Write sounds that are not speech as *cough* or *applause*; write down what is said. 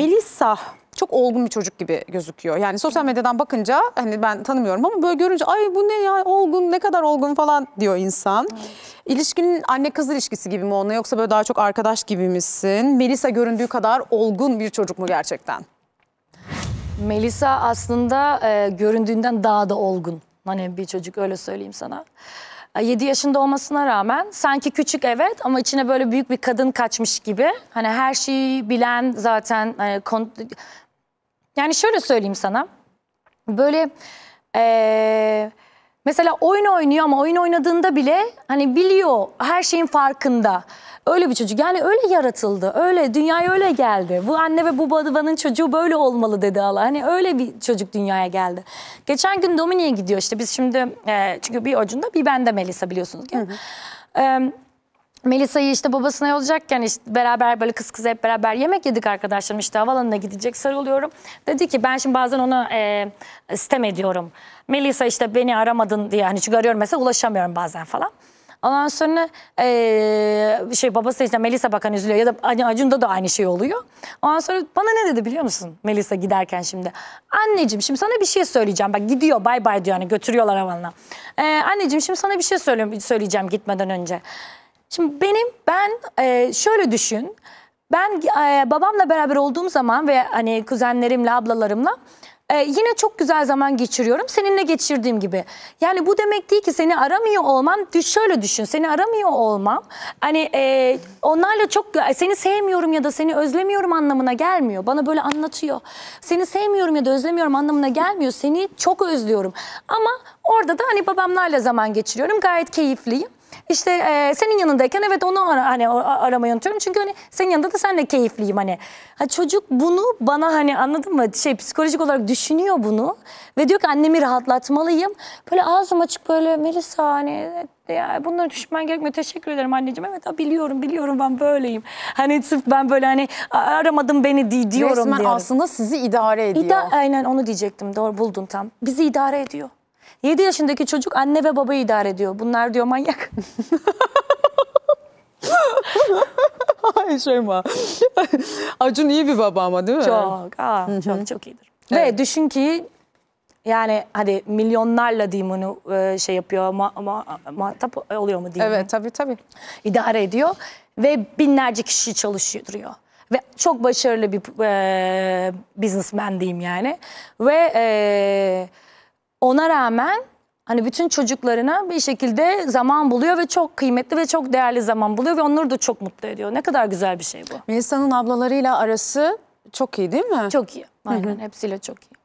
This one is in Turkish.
Melisa çok olgun bir çocuk gibi gözüküyor. Yani sosyal medyadan bakınca hani ben tanımıyorum ama böyle görünce ay bu ne ya olgun ne kadar olgun falan diyor insan. Evet. İlişkinin anne kız ilişkisi gibi mi onunla yoksa böyle daha çok arkadaş gibi misin? Melisa göründüğü kadar olgun bir çocuk mu gerçekten? Melisa aslında e, göründüğünden daha da olgun. Hani bir çocuk öyle söyleyeyim sana. 7 yaşında olmasına rağmen sanki küçük evet ama içine böyle büyük bir kadın kaçmış gibi. Hani her şeyi bilen zaten hani yani şöyle söyleyeyim sana. Böyle e, Mesela oyun oynuyor ama oyun oynadığında bile hani biliyor her şeyin farkında. Öyle bir çocuk yani öyle yaratıldı. Öyle dünyaya öyle geldi. Bu anne ve bu babanın çocuğu böyle olmalı dedi Allah. Hani öyle bir çocuk dünyaya geldi. Geçen gün Dominik'e gidiyor işte biz şimdi e, çünkü bir ucunda bir bende Melisa biliyorsunuz ki. Hı hı. E, Melisa'yı işte babasına yolacakken işte beraber böyle kız kız hep beraber yemek yedik arkadaşlarım işte havalanına gidecek sarılıyorum. Dedi ki ben şimdi bazen ona e, sistem ediyorum. Melisa işte beni aramadın diye hani çünkü arıyorum mesela ulaşamıyorum bazen falan. Ondan sonra e, şey babası işte Melisa bakan hani üzülüyor ya da hani Acun'da da aynı şey oluyor. Ondan sonra bana ne dedi biliyor musun Melisa giderken şimdi? Anneciğim şimdi sana bir şey söyleyeceğim. Bak gidiyor bay bay diyor hani götürüyorlar havalına. E, ee, anneciğim şimdi sana bir şey söyleyeceğim gitmeden önce. Şimdi benim ben e, şöyle düşün. Ben e, babamla beraber olduğum zaman ve hani kuzenlerimle, ablalarımla ee, yine çok güzel zaman geçiriyorum seninle geçirdiğim gibi. Yani bu demek değil ki seni aramıyor olmam. Düş şöyle düşün seni aramıyor olmam. Hani e, onlarla çok e, seni sevmiyorum ya da seni özlemiyorum anlamına gelmiyor. Bana böyle anlatıyor. Seni sevmiyorum ya da özlemiyorum anlamına gelmiyor. Seni çok özlüyorum. Ama orada da hani babamlarla zaman geçiriyorum. Gayet keyifliyim. İşte e, senin yanındayken evet onu ara, hani aramayı unutuyorum. Çünkü hani senin yanında da senle keyifliyim hani. Ha, çocuk bunu bana hani anladın mı? Şey psikolojik olarak düşünüyor bunu ve diyor ki annemi rahatlatmalıyım. Böyle ağzım açık böyle Melisa hani ya bunları düşünmen gerekmiyor. Teşekkür ederim anneciğim. Evet biliyorum biliyorum ben böyleyim. Hani sırf ben böyle hani aramadım beni di diyorum Resmen diyorum. aslında sizi idare ediyor. İda aynen onu diyecektim. Doğru buldun tam. Bizi idare ediyor. 7 yaşındaki çocuk anne ve babayı idare ediyor. Bunlar diyor manyak. *laughs* Ay Şeyma. Acun iyi bir baba ama değil mi? Çok. Aa, Hı -hı. çok çok iyidir. Evet. Ve düşün ki yani hadi milyonlarla diyeyim onu e, şey yapıyor ama ama muhatap oluyor mu diye. Evet mi? tabii tabii. İdare ediyor ve binlerce kişi çalıştırıyor. Ve çok başarılı bir e, businessman diyeyim yani. Ve e, ona rağmen hani bütün çocuklarına bir şekilde zaman buluyor ve çok kıymetli ve çok değerli zaman buluyor ve onları da çok mutlu ediyor. Ne kadar güzel bir şey bu. Melisa'nın ablalarıyla arası çok iyi değil mi? Çok iyi. Aynen Hı -hı. hepsiyle çok iyi.